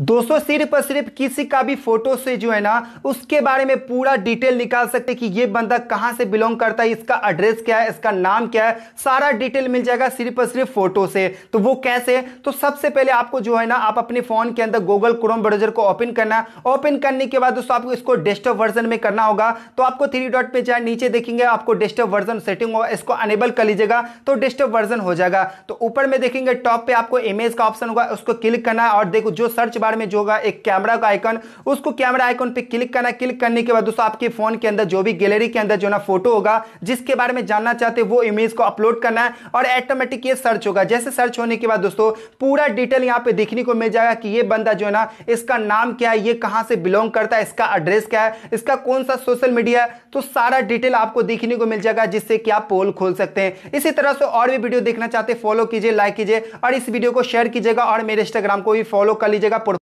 दोस्तों सिर्फ और सिर्फ किसी का भी फोटो से जो है ना उसके बारे में पूरा डिटेल निकाल सकते कि ये बंदा कहां से बिलोंग करता है इसका एड्रेस क्या है इसका नाम क्या है सारा डिटेल मिल जाएगा सिर्फ और सिर्फ फोटो से तो वो कैसे तो सबसे पहले आपको जो है ना आप अपने फोन के अंदर गूगल क्रोम ब्राउजर को ओपन करना ओपन करने के बाद दोस्तों आपको इसको डेस्कटॉप वर्जन में करना होगा तो आपको थ्री डॉट पे जाए नीचे देखेंगे आपको डेस्कटॉप वर्जन सेटिंग होगा इसको अनेबल कर लीजिएगा तो डेस्कटॉप वर्जन हो जाएगा तो ऊपर में देखेंगे टॉप पे आपको इमेज का ऑप्शन होगा उसको क्लिक करना और देखो जो सर्च बार में जो होगा एक कैमरा का आइकन उसको कैमरा आइकन पे क्लिक करना क्लिक करने के बाद दोस्तों आपके फोन के अंदर जो भी गैलरी के अंदर जो ना फोटो होगा जिसके बारे में जानना चाहते वो इमेज को अपलोड करना है और ऑटोमेटिक ये सर्च होगा जैसे सर्च होने के बाद दोस्तों पूरा डिटेल यहाँ पे देखने को मिल जाएगा कि ये बंदा जो है ना इसका नाम क्या है ये कहाँ से बिलोंग करता है इसका एड्रेस क्या है इसका कौन सा सोशल मीडिया है तो सारा डिटेल आपको देखने को मिल जाएगा जिससे कि आप पोल खोल सकते हैं इसी तरह से और भी वीडियो देखना चाहते हैं फॉलो कीजिए लाइक कीजिए और इस वीडियो को शेयर कीजिएगा और मेरे इंस्टाग्राम को भी फॉलो कर लीजिएगा